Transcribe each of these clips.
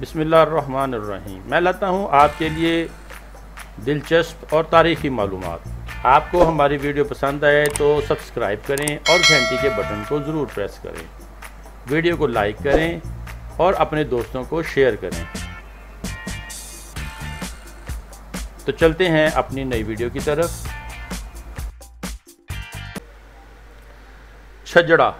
बसमीम मैं लाता हूँ आपके लिए दिलचस्प और तारीख़ी मालूम आपको हमारी वीडियो पसंद आए तो सब्सक्राइब करें और घंटी के बटन को ज़रूर प्रेस करें वीडियो को लाइक करें और अपने दोस्तों को शेयर करें तो चलते हैं अपनी नई वीडियो की तरफ छजड़ा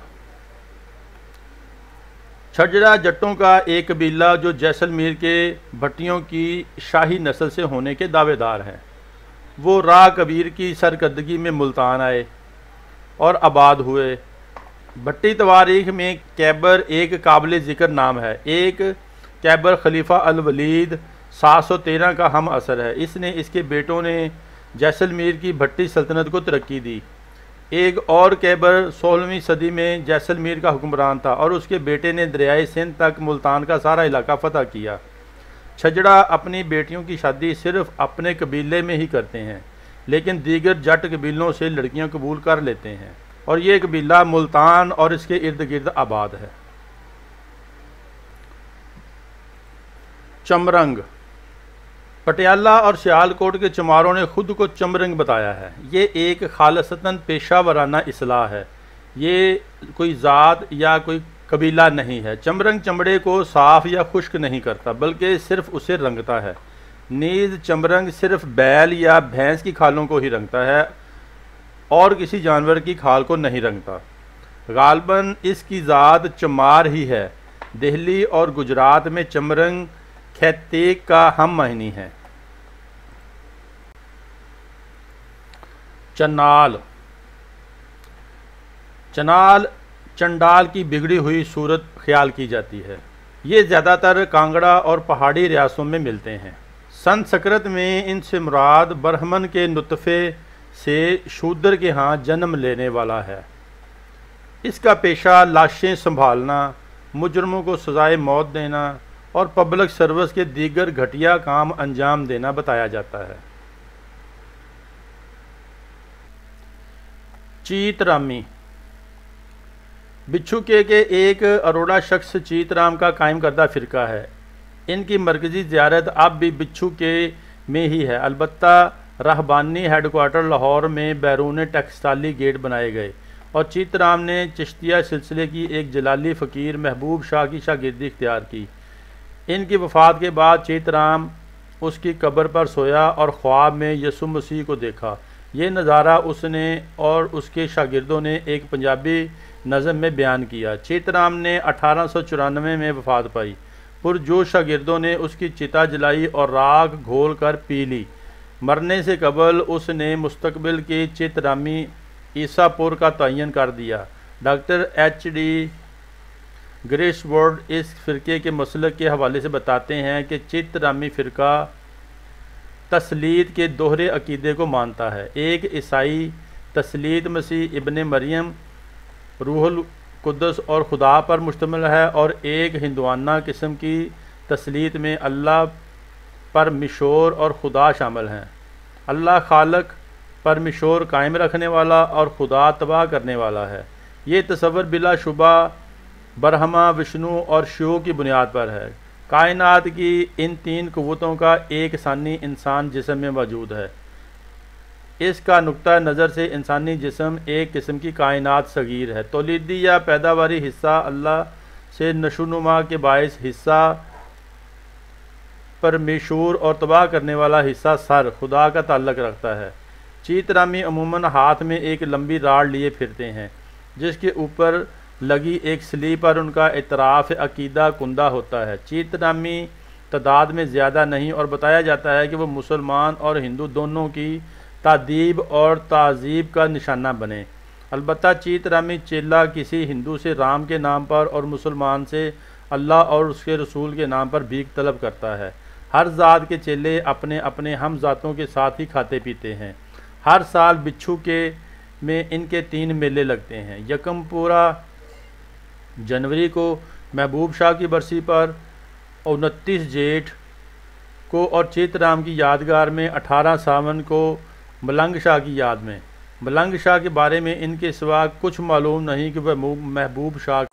छजरा जट्टों का एक कबीला जो जैसलमेर के भट्टियों की शाही नस्ल से होने के दावेदार हैं वो रा कबीर की सरकर्दगी में मुल्तान आए और आबाद हुए भट्टी तवारीख में कैबर एक काबिल ज़िक्र नाम है एक कैबर खलीफा अल वलीद सात सौ तेरह का हम असर है इसने इसके बेटों ने जैसलमेर की भट्टी सल्तनत को तरक्की दी एक और कैबर सोलहवीं सदी में जैसलमेर का हुक्मरान था और उसके बेटे ने दरियाए सिंध तक मुल्तान का सारा इलाका फतह किया छजड़ा अपनी बेटियों की शादी सिर्फ अपने कबीले में ही करते हैं लेकिन दीगर जट कबीलों से लड़कियां कबूल कर लेते हैं और ये कबीला मुल्तान और इसके इर्द गिर्द आबाद है चमरंग पटियाला और सियालकोट के चमारों ने खुद को चमरंग बताया है ये एक खालसता पेशा वराना असलाह है ये कोई ज़ात या कोई कबीला नहीं है चमरंग चमड़े को साफ़ या खुश्क नहीं करता बल्कि सिर्फ उसे रंगता है नीज चमरंग सिर्फ बैल या भैंस की खालों को ही रंगता है और किसी जानवर की खाल को नहीं रंगता गालबन इसकी ज़ात चमार ही है दिल्ली और गुजरात में चमरंग खैतीक का हम महनी है चनाल चनाल चंडाल की बिगड़ी हुई सूरत ख्याल की जाती है ये ज़्यादातर कांगड़ा और पहाड़ी रियासों में मिलते हैं संस्कृत में इनसे मुराद ब्रह्मन के नुतफ़े से शूद्र के यहाँ जन्म लेने वाला है इसका पेशा लाशें संभालना मुजरमों को सजाए मौत देना और पब्लिक सर्विस के दीगर घटिया काम अंजाम देना बताया जाता है चीतरामी बिच्छू के के एक अरोड़ा शख्स चीतराम का कायम करदा फ़िरका है इनकी मरकज़ी ज्यारत अब भी बिच्छू के में ही है अलबत् रहबानी हेडकोार्टर लाहौर में बैरून टेक्सटाली गेट बनाए गए और चीतराम ने चश्तिया सिलसिले की एक जलाली फ़कीर महबूब शाह की शागिर्दी इख्तियार की इनकी वफात के बाद चीतराम उसकी कब्र पर सोया और ख्वाब में यसु मसीह को देखा ये नज़ारा उसने और उसके शागिर्दों ने एक पंजाबी नज़म में बयान किया चेतराम ने अठारह में वफ़ात पाई पुरजोश शागिर्दों ने उसकी चिता जलाई और राग घोल कर पी ली मरने से कबल उसने मुस्तबिल के चेतरामी ईसापुर का तयन कर दिया डॉक्टर एच डी ग्रेसवर्ड इस फ़िरके के मसल के हवाले से बताते हैं कि चितरामी फ़िरका तसलीद के दोहरे अकीदे को मानता है एक ईसाई तसलीद मसीह इबन मरियम रूहल कुदस और खुदा पर मुश्तमल है और एक हिंदवाना किस्म की तसलीद में अल्लाह पर मिशोर और खुदा शामिल हैं अल्लाह खालक पर मिशोर कायम रखने वाला और खुदा तबाह करने वाला है ये तस्वर बिला शुबा बरहमा विष्णु और शिव की बुनियाद पर है कायनात की इन तीन क़वतों का एक सानी इंसान जिसम में मौजूद है इसका नुकता नज़र से इंसानी जिसम एक किस्म की कायनात सगीर है तोलीदी या पैदावारी हिस्सा अल्लाह से नशोनुमा के बायस हिस्सा पर मशहूर और तबाह करने वाला हिस्सा सर खुदा का ताल्लक रखता है चीतरामी अमूमन हाथ में एक लंबी राड लिए फिरते हैं जिसके ऊपर लगी एक स्ली पर उनका इतराफ़ अकीदा कुंदा होता है चीत नामी तादाद में ज़्यादा नहीं और बताया जाता है कि वो मुसलमान और हिंदू दोनों की तदीब और तहजीब का निशाना बने अलबत् रामी चेला किसी हिंदू से राम के नाम पर और मुसलमान से अल्लाह और उसके रसूल के नाम पर भीख तलब करता है हर ज़ात के चेले अपने अपने हम ज़ातों के साथ ही खाते पीते हैं हर साल बिच्छू के में इनके तीन मेले लगते हैं यकमपुरा जनवरी को महबूब शाह की बरसी पर उनतीस जेठ को और चेतराम की यादगार में अठारह सावन को मलंग शाह की याद में मलंग शाह के बारे में इनके सिवा कुछ मालूम नहीं कि वह महबूब शाह